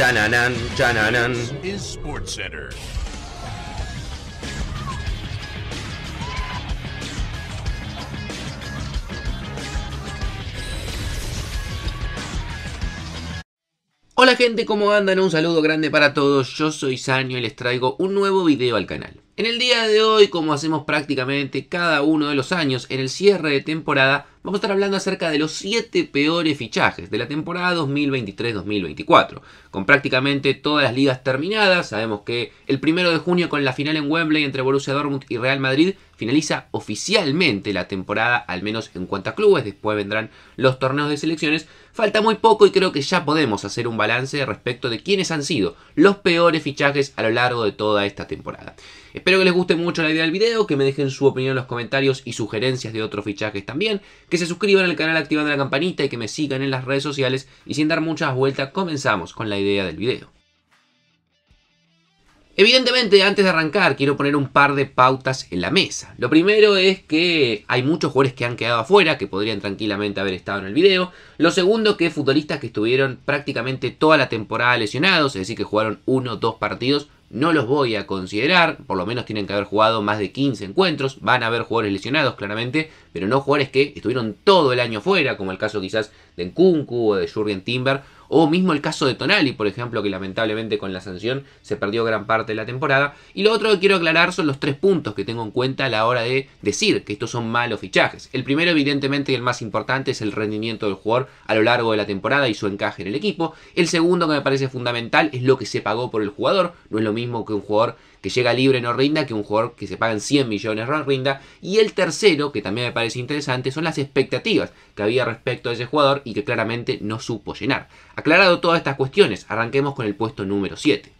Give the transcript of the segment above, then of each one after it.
Chananan, chananan. Hola gente, ¿cómo andan? Un saludo grande para todos, yo soy Sanio y les traigo un nuevo video al canal. En el día de hoy, como hacemos prácticamente cada uno de los años, en el cierre de temporada, vamos a estar hablando acerca de los 7 peores fichajes de la temporada 2023-2024. Con prácticamente todas las ligas terminadas, sabemos que el 1 de junio con la final en Wembley entre Borussia Dortmund y Real Madrid finaliza oficialmente la temporada, al menos en cuanto a clubes, después vendrán los torneos de selecciones. Falta muy poco y creo que ya podemos hacer un balance respecto de quiénes han sido los peores fichajes a lo largo de toda esta temporada. Espero que les guste mucho la idea del video, que me dejen su opinión en los comentarios y sugerencias de otros fichajes también, que se suscriban al canal activando la campanita y que me sigan en las redes sociales y sin dar muchas vueltas comenzamos con la idea del video. Evidentemente, antes de arrancar, quiero poner un par de pautas en la mesa. Lo primero es que hay muchos jugadores que han quedado afuera, que podrían tranquilamente haber estado en el video. Lo segundo, que futbolistas que estuvieron prácticamente toda la temporada lesionados, es decir, que jugaron uno o dos partidos, no los voy a considerar, por lo menos tienen que haber jugado más de 15 encuentros, van a haber jugadores lesionados claramente, pero no jugadores que estuvieron todo el año fuera, como el caso quizás de Nkunku o de Jurgen Timber o mismo el caso de Tonali, por ejemplo, que lamentablemente con la sanción se perdió gran parte de la temporada. Y lo otro que quiero aclarar son los tres puntos que tengo en cuenta a la hora de decir que estos son malos fichajes. El primero, evidentemente, y el más importante, es el rendimiento del jugador a lo largo de la temporada y su encaje en el equipo. El segundo que me parece fundamental es lo que se pagó por el jugador. No es lo mismo que un jugador que llega libre no rinda que un jugador que se pagan 100 millones no rinda. Y el tercero, que también me parece interesante, son las expectativas que había respecto a ese jugador y que claramente no supo llenar. Aclarado todas estas cuestiones, arranquemos con el puesto número 7.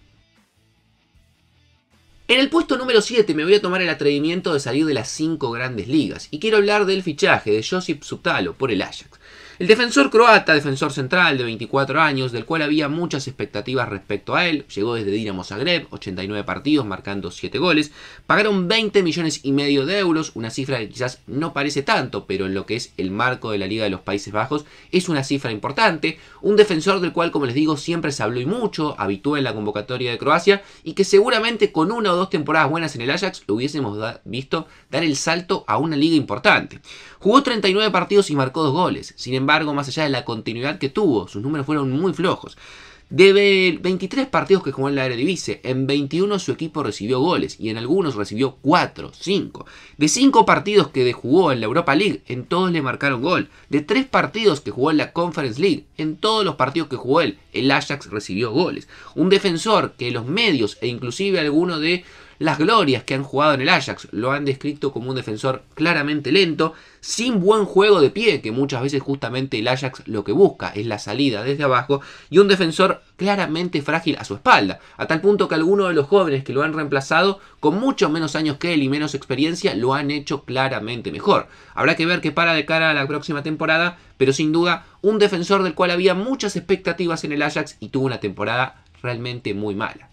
En el puesto número 7 me voy a tomar el atrevimiento de salir de las 5 grandes ligas y quiero hablar del fichaje de Josip sutalo por el Ajax. El defensor croata, defensor central de 24 años, del cual había muchas expectativas respecto a él, llegó desde Dinamo Zagreb, 89 partidos, marcando 7 goles, pagaron 20 millones y medio de euros, una cifra que quizás no parece tanto, pero en lo que es el marco de la Liga de los Países Bajos es una cifra importante, un defensor del cual, como les digo, siempre se habló y mucho, habitúa en la convocatoria de Croacia, y que seguramente con una o dos temporadas buenas en el Ajax lo hubiésemos visto dar el salto a una liga importante. Jugó 39 partidos y marcó 2 goles, sin embargo, embargo, más allá de la continuidad que tuvo, sus números fueron muy flojos. De 23 partidos que jugó en la Eredivisie, en 21 su equipo recibió goles y en algunos recibió 4, 5. De 5 partidos que jugó en la Europa League, en todos le marcaron gol. De 3 partidos que jugó en la Conference League, en todos los partidos que jugó él, el Ajax recibió goles. Un defensor que los medios e inclusive algunos de las glorias que han jugado en el Ajax. Lo han descrito como un defensor claramente lento, sin buen juego de pie, que muchas veces justamente el Ajax lo que busca es la salida desde abajo, y un defensor claramente frágil a su espalda, a tal punto que algunos de los jóvenes que lo han reemplazado, con muchos menos años que él y menos experiencia, lo han hecho claramente mejor. Habrá que ver qué para de cara a la próxima temporada, pero sin duda un defensor del cual había muchas expectativas en el Ajax y tuvo una temporada realmente muy mala.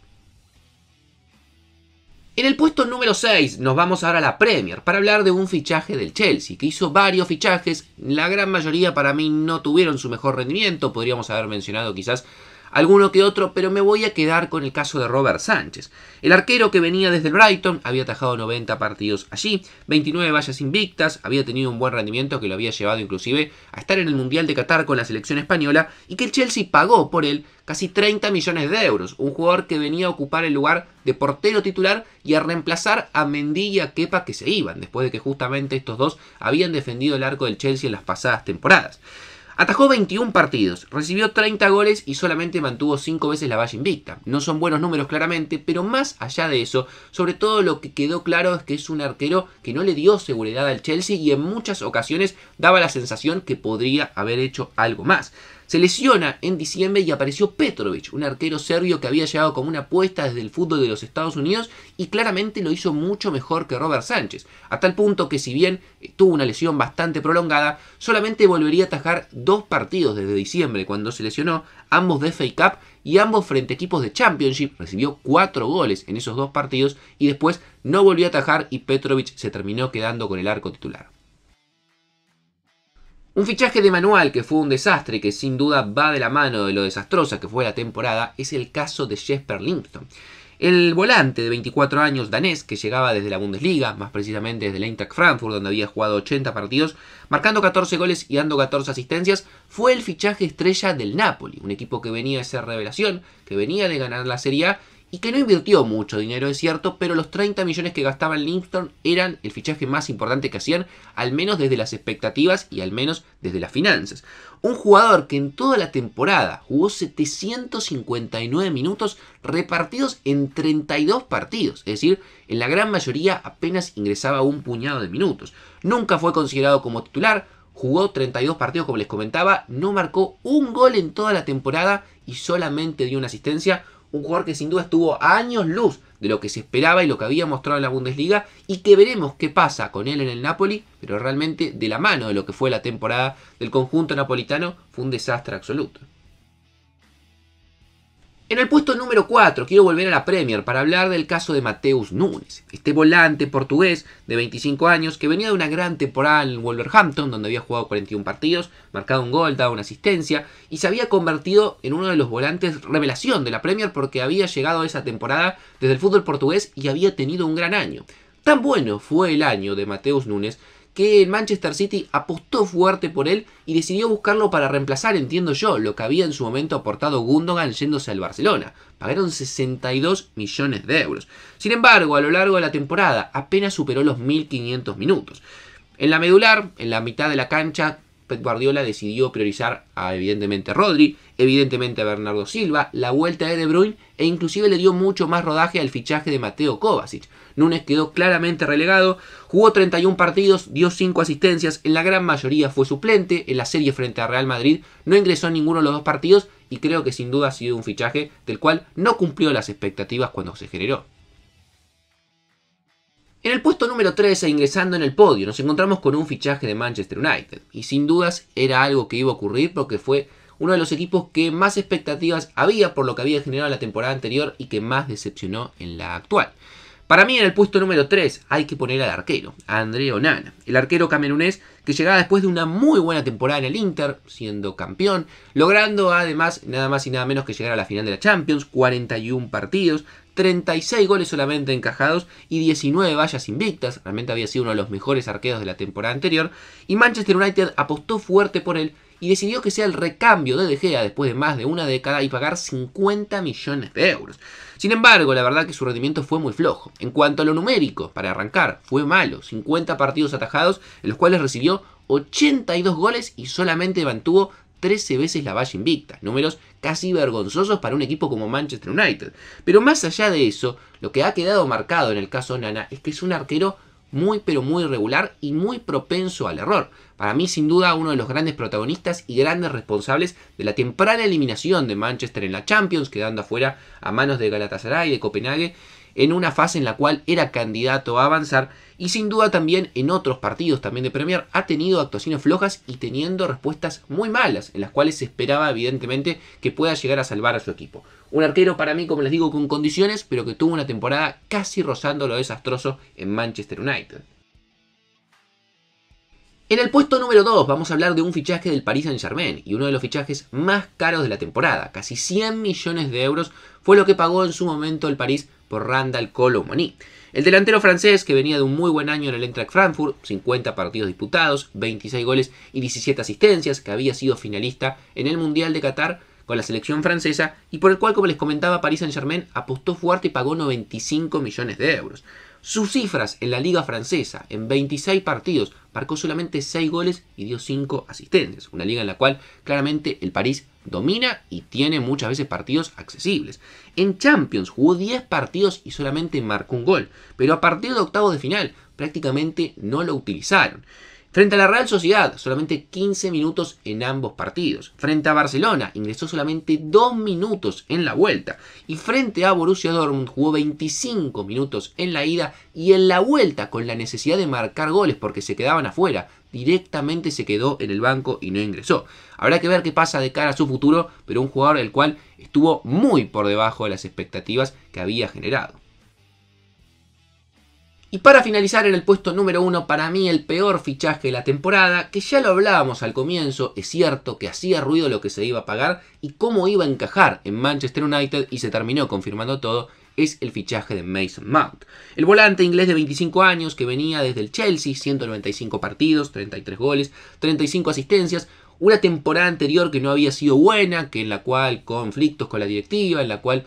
En el puesto número 6 nos vamos ahora a la Premier para hablar de un fichaje del Chelsea, que hizo varios fichajes, la gran mayoría para mí no tuvieron su mejor rendimiento, podríamos haber mencionado quizás alguno que otro, pero me voy a quedar con el caso de Robert Sánchez. El arquero que venía desde el Brighton había atajado 90 partidos allí, 29 vallas invictas, había tenido un buen rendimiento que lo había llevado inclusive a estar en el Mundial de Qatar con la selección española y que el Chelsea pagó por él casi 30 millones de euros, un jugador que venía a ocupar el lugar de portero titular y a reemplazar a Mendy y a Kepa que se iban, después de que justamente estos dos habían defendido el arco del Chelsea en las pasadas temporadas. Atajó 21 partidos, recibió 30 goles y solamente mantuvo 5 veces la valla invicta. No son buenos números claramente, pero más allá de eso, sobre todo lo que quedó claro es que es un arquero que no le dio seguridad al Chelsea y en muchas ocasiones daba la sensación que podría haber hecho algo más. Se lesiona en diciembre y apareció Petrovic, un arquero serbio que había llegado como una apuesta desde el fútbol de los Estados Unidos y claramente lo hizo mucho mejor que Robert Sánchez, a tal punto que si bien eh, tuvo una lesión bastante prolongada, solamente volvería a atajar dos partidos desde diciembre cuando se lesionó, ambos de FA Cup y ambos frente a equipos de Championship, recibió cuatro goles en esos dos partidos y después no volvió a atajar y Petrovic se terminó quedando con el arco titular. Un fichaje de manual que fue un desastre, que sin duda va de la mano de lo desastrosa que fue la temporada, es el caso de Jesper Lindström. El volante de 24 años danés, que llegaba desde la Bundesliga, más precisamente desde el Eintracht Frankfurt, donde había jugado 80 partidos, marcando 14 goles y dando 14 asistencias, fue el fichaje estrella del Napoli, un equipo que venía de ser revelación, que venía de ganar la Serie A y que no invirtió mucho dinero, es cierto, pero los 30 millones que gastaba en eran el fichaje más importante que hacían, al menos desde las expectativas y al menos desde las finanzas. Un jugador que en toda la temporada jugó 759 minutos repartidos en 32 partidos, es decir, en la gran mayoría apenas ingresaba un puñado de minutos. Nunca fue considerado como titular, jugó 32 partidos como les comentaba, no marcó un gol en toda la temporada y solamente dio una asistencia un jugador que sin duda estuvo a años luz de lo que se esperaba y lo que había mostrado en la Bundesliga y que veremos qué pasa con él en el Napoli, pero realmente de la mano de lo que fue la temporada del conjunto napolitano fue un desastre absoluto. En el puesto número 4 quiero volver a la Premier para hablar del caso de Mateus Nunes. este volante portugués de 25 años que venía de una gran temporada en Wolverhampton donde había jugado 41 partidos, marcado un gol, dado una asistencia y se había convertido en uno de los volantes revelación de la Premier porque había llegado a esa temporada desde el fútbol portugués y había tenido un gran año. Tan bueno fue el año de Mateus Nunes que el Manchester City apostó fuerte por él y decidió buscarlo para reemplazar, entiendo yo, lo que había en su momento aportado Gundogan yéndose al Barcelona. Pagaron 62 millones de euros. Sin embargo, a lo largo de la temporada apenas superó los 1500 minutos. En la medular, en la mitad de la cancha, Pep Guardiola decidió priorizar a evidentemente Rodri, evidentemente a Bernardo Silva, la vuelta de De Bruyne e inclusive le dio mucho más rodaje al fichaje de Mateo Kovacic. Núñez quedó claramente relegado, jugó 31 partidos, dio 5 asistencias, en la gran mayoría fue suplente, en la serie frente a Real Madrid no ingresó en ninguno de los dos partidos y creo que sin duda ha sido un fichaje del cual no cumplió las expectativas cuando se generó. En el puesto número 13, ingresando en el podio, nos encontramos con un fichaje de Manchester United. Y sin dudas era algo que iba a ocurrir porque fue uno de los equipos que más expectativas había por lo que había generado la temporada anterior y que más decepcionó en la actual. Para mí en el puesto número 3 hay que poner al arquero, Andre André Onana, el arquero camerunés que llegaba después de una muy buena temporada en el Inter, siendo campeón, logrando además nada más y nada menos que llegar a la final de la Champions, 41 partidos, 36 goles solamente encajados y 19 vallas invictas, realmente había sido uno de los mejores arqueros de la temporada anterior, y Manchester United apostó fuerte por él y decidió que sea el recambio de De Gea después de más de una década y pagar 50 millones de euros. Sin embargo, la verdad que su rendimiento fue muy flojo. En cuanto a lo numérico, para arrancar, fue malo, 50 partidos atajados en los cuales recibió 82 goles y solamente mantuvo 13 veces la valla invicta, números casi vergonzosos para un equipo como Manchester United. Pero más allá de eso, lo que ha quedado marcado en el caso Nana es que es un arquero muy pero muy irregular y muy propenso al error. Para mí sin duda uno de los grandes protagonistas y grandes responsables de la temprana eliminación de Manchester en la Champions, quedando afuera a manos de Galatasaray, de Copenhague en una fase en la cual era candidato a avanzar y sin duda también en otros partidos también de Premier ha tenido actuaciones flojas y teniendo respuestas muy malas en las cuales se esperaba evidentemente que pueda llegar a salvar a su equipo. Un arquero para mí, como les digo, con condiciones, pero que tuvo una temporada casi rozando lo desastroso en Manchester United. En el puesto número 2 vamos a hablar de un fichaje del Paris Saint Germain y uno de los fichajes más caros de la temporada. Casi 100 millones de euros fue lo que pagó en su momento el París por Randall Moni. El delantero francés, que venía de un muy buen año en el Eintracht Frankfurt, 50 partidos disputados, 26 goles y 17 asistencias, que había sido finalista en el Mundial de Qatar con la selección francesa y por el cual, como les comentaba, Paris Saint-Germain apostó fuerte y pagó 95 millones de euros. Sus cifras en la liga francesa, en 26 partidos, marcó solamente 6 goles y dio 5 asistencias. Una liga en la cual claramente el París domina y tiene muchas veces partidos accesibles. En Champions jugó 10 partidos y solamente marcó un gol, pero a partir de octavos de final prácticamente no lo utilizaron. Frente a la Real Sociedad, solamente 15 minutos en ambos partidos. Frente a Barcelona, ingresó solamente 2 minutos en la vuelta. Y frente a Borussia Dortmund, jugó 25 minutos en la ida y en la vuelta con la necesidad de marcar goles porque se quedaban afuera. Directamente se quedó en el banco y no ingresó. Habrá que ver qué pasa de cara a su futuro, pero un jugador el cual estuvo muy por debajo de las expectativas que había generado. Y para finalizar en el puesto número uno, para mí el peor fichaje de la temporada, que ya lo hablábamos al comienzo, es cierto que hacía ruido lo que se iba a pagar y cómo iba a encajar en Manchester United y se terminó confirmando todo, es el fichaje de Mason Mount. El volante inglés de 25 años que venía desde el Chelsea, 195 partidos, 33 goles, 35 asistencias, una temporada anterior que no había sido buena, que en la cual conflictos con la directiva, en la cual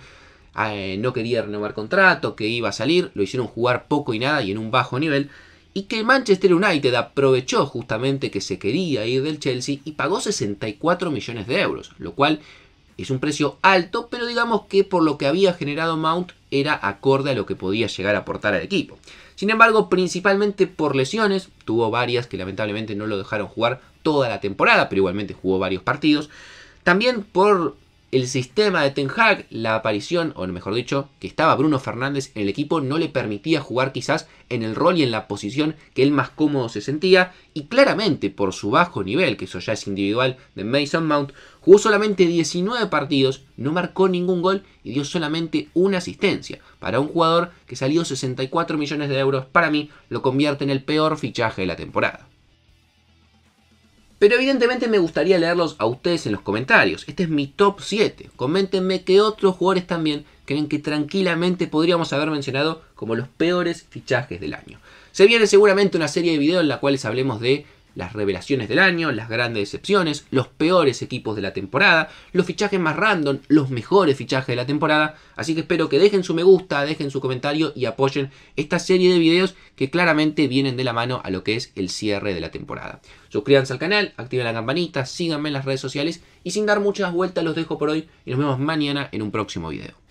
Ah, eh, no quería renovar contrato, que iba a salir, lo hicieron jugar poco y nada y en un bajo nivel. Y que Manchester United aprovechó justamente que se quería ir del Chelsea y pagó 64 millones de euros, lo cual es un precio alto, pero digamos que por lo que había generado Mount era acorde a lo que podía llegar a aportar al equipo. Sin embargo, principalmente por lesiones, tuvo varias que lamentablemente no lo dejaron jugar toda la temporada, pero igualmente jugó varios partidos. También por el sistema de Ten Hag, la aparición, o mejor dicho, que estaba Bruno Fernández en el equipo, no le permitía jugar quizás en el rol y en la posición que él más cómodo se sentía, y claramente por su bajo nivel, que eso ya es individual de Mason Mount, jugó solamente 19 partidos, no marcó ningún gol y dio solamente una asistencia. Para un jugador que salió 64 millones de euros, para mí lo convierte en el peor fichaje de la temporada. Pero evidentemente me gustaría leerlos a ustedes en los comentarios. Este es mi top 7. Coméntenme qué otros jugadores también creen que tranquilamente podríamos haber mencionado como los peores fichajes del año. Se viene seguramente una serie de videos en la cual hablemos de las revelaciones del año, las grandes decepciones, los peores equipos de la temporada, los fichajes más random, los mejores fichajes de la temporada. Así que espero que dejen su me gusta, dejen su comentario y apoyen esta serie de videos que claramente vienen de la mano a lo que es el cierre de la temporada. Suscríbanse al canal, activen la campanita, síganme en las redes sociales y sin dar muchas vueltas los dejo por hoy y nos vemos mañana en un próximo video.